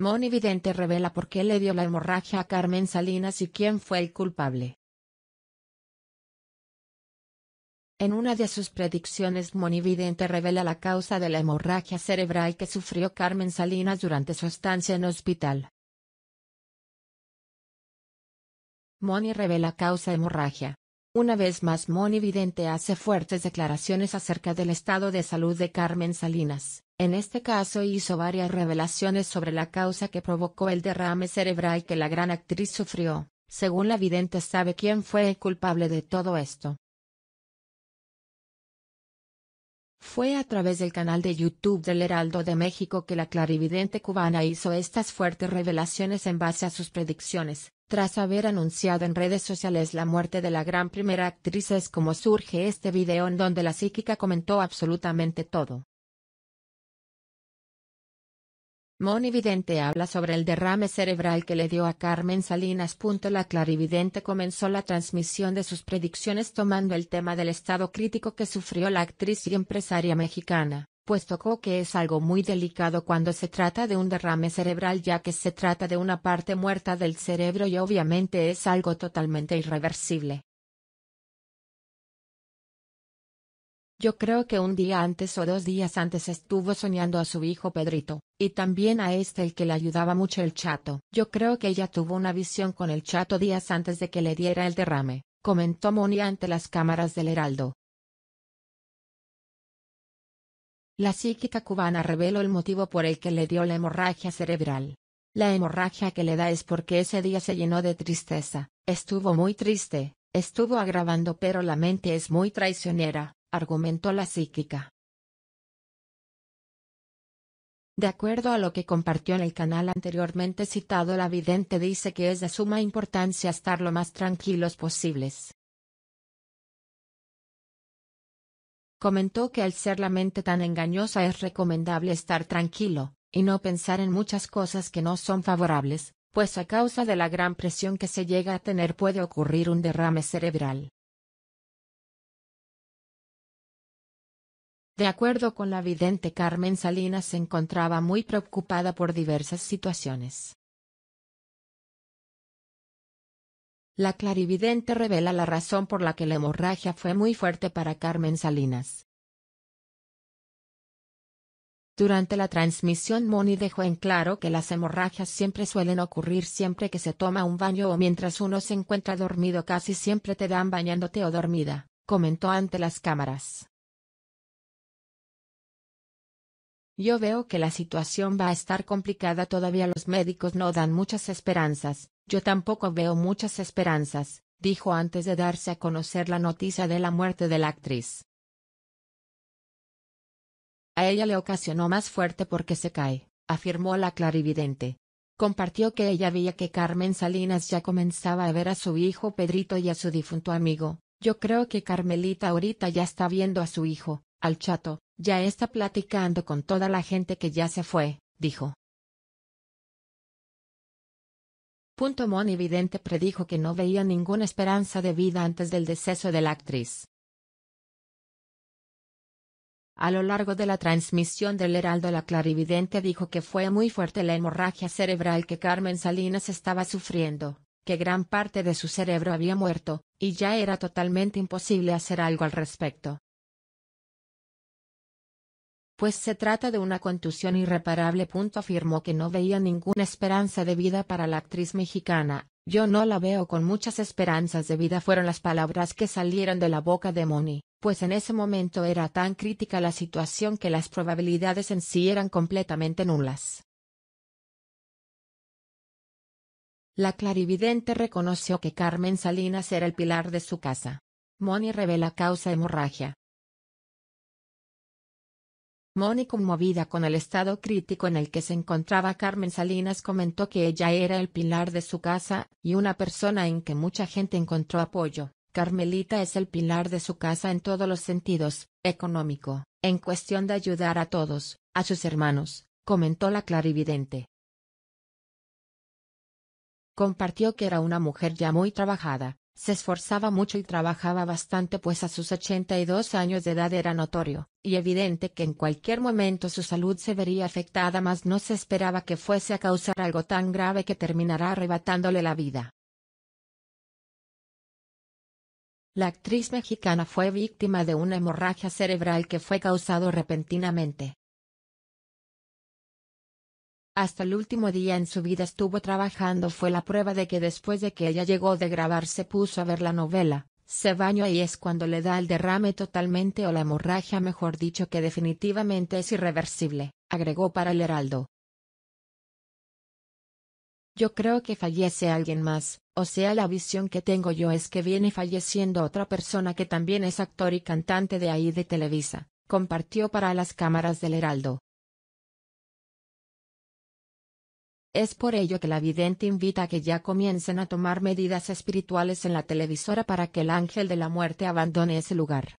Moni Vidente revela por qué le dio la hemorragia a Carmen Salinas y quién fue el culpable. En una de sus predicciones Moni Vidente revela la causa de la hemorragia cerebral que sufrió Carmen Salinas durante su estancia en hospital. Moni revela causa hemorragia. Una vez más Moni Vidente hace fuertes declaraciones acerca del estado de salud de Carmen Salinas. En este caso hizo varias revelaciones sobre la causa que provocó el derrame cerebral que la gran actriz sufrió, según la vidente sabe quién fue el culpable de todo esto. Fue a través del canal de YouTube del Heraldo de México que la clarividente cubana hizo estas fuertes revelaciones en base a sus predicciones, tras haber anunciado en redes sociales la muerte de la gran primera actriz es como surge este video en donde la psíquica comentó absolutamente todo. Moni Vidente habla sobre el derrame cerebral que le dio a Carmen Salinas. La clarividente comenzó la transmisión de sus predicciones tomando el tema del estado crítico que sufrió la actriz y empresaria mexicana, pues tocó que es algo muy delicado cuando se trata de un derrame cerebral ya que se trata de una parte muerta del cerebro y obviamente es algo totalmente irreversible. Yo creo que un día antes o dos días antes estuvo soñando a su hijo Pedrito, y también a este el que le ayudaba mucho el chato. Yo creo que ella tuvo una visión con el chato días antes de que le diera el derrame, comentó Moni ante las cámaras del Heraldo. La psíquica cubana reveló el motivo por el que le dio la hemorragia cerebral. La hemorragia que le da es porque ese día se llenó de tristeza, estuvo muy triste, estuvo agravando pero la mente es muy traicionera, argumentó la psíquica. De acuerdo a lo que compartió en el canal anteriormente citado, la vidente dice que es de suma importancia estar lo más tranquilos posibles. Comentó que al ser la mente tan engañosa es recomendable estar tranquilo, y no pensar en muchas cosas que no son favorables, pues a causa de la gran presión que se llega a tener puede ocurrir un derrame cerebral. De acuerdo con la vidente Carmen Salinas se encontraba muy preocupada por diversas situaciones. La clarividente revela la razón por la que la hemorragia fue muy fuerte para Carmen Salinas. Durante la transmisión Moni dejó en claro que las hemorragias siempre suelen ocurrir siempre que se toma un baño o mientras uno se encuentra dormido casi siempre te dan bañándote o dormida, comentó ante las cámaras. Yo veo que la situación va a estar complicada todavía los médicos no dan muchas esperanzas, yo tampoco veo muchas esperanzas, dijo antes de darse a conocer la noticia de la muerte de la actriz. A ella le ocasionó más fuerte porque se cae, afirmó la clarividente. Compartió que ella veía que Carmen Salinas ya comenzaba a ver a su hijo Pedrito y a su difunto amigo. Yo creo que Carmelita ahorita ya está viendo a su hijo, al chato, ya está platicando con toda la gente que ya se fue, dijo. Punto Monividente evidente predijo que no veía ninguna esperanza de vida antes del deceso de la actriz. A lo largo de la transmisión del Heraldo la clarividente dijo que fue muy fuerte la hemorragia cerebral que Carmen Salinas estaba sufriendo, que gran parte de su cerebro había muerto, y ya era totalmente imposible hacer algo al respecto pues se trata de una contusión irreparable. Afirmó que no veía ninguna esperanza de vida para la actriz mexicana. Yo no la veo con muchas esperanzas de vida fueron las palabras que salieron de la boca de Moni, pues en ese momento era tan crítica la situación que las probabilidades en sí eran completamente nulas. La clarividente reconoció que Carmen Salinas era el pilar de su casa. Moni revela causa hemorragia, Mónica conmovida con el estado crítico en el que se encontraba Carmen Salinas comentó que ella era el pilar de su casa, y una persona en que mucha gente encontró apoyo. Carmelita es el pilar de su casa en todos los sentidos, económico, en cuestión de ayudar a todos, a sus hermanos, comentó la clarividente. Compartió que era una mujer ya muy trabajada, se esforzaba mucho y trabajaba bastante pues a sus 82 años de edad era notorio y evidente que en cualquier momento su salud se vería afectada mas no se esperaba que fuese a causar algo tan grave que terminará arrebatándole la vida. La actriz mexicana fue víctima de una hemorragia cerebral que fue causado repentinamente hasta el último día en su vida estuvo trabajando fue la prueba de que después de que ella llegó de grabar se puso a ver la novela, se bañó y es cuando le da el derrame totalmente o la hemorragia mejor dicho que definitivamente es irreversible, agregó para el Heraldo. Yo creo que fallece alguien más, o sea la visión que tengo yo es que viene falleciendo otra persona que también es actor y cantante de ahí de Televisa, compartió para las cámaras del Heraldo. Es por ello que la vidente invita a que ya comiencen a tomar medidas espirituales en la televisora para que el ángel de la muerte abandone ese lugar.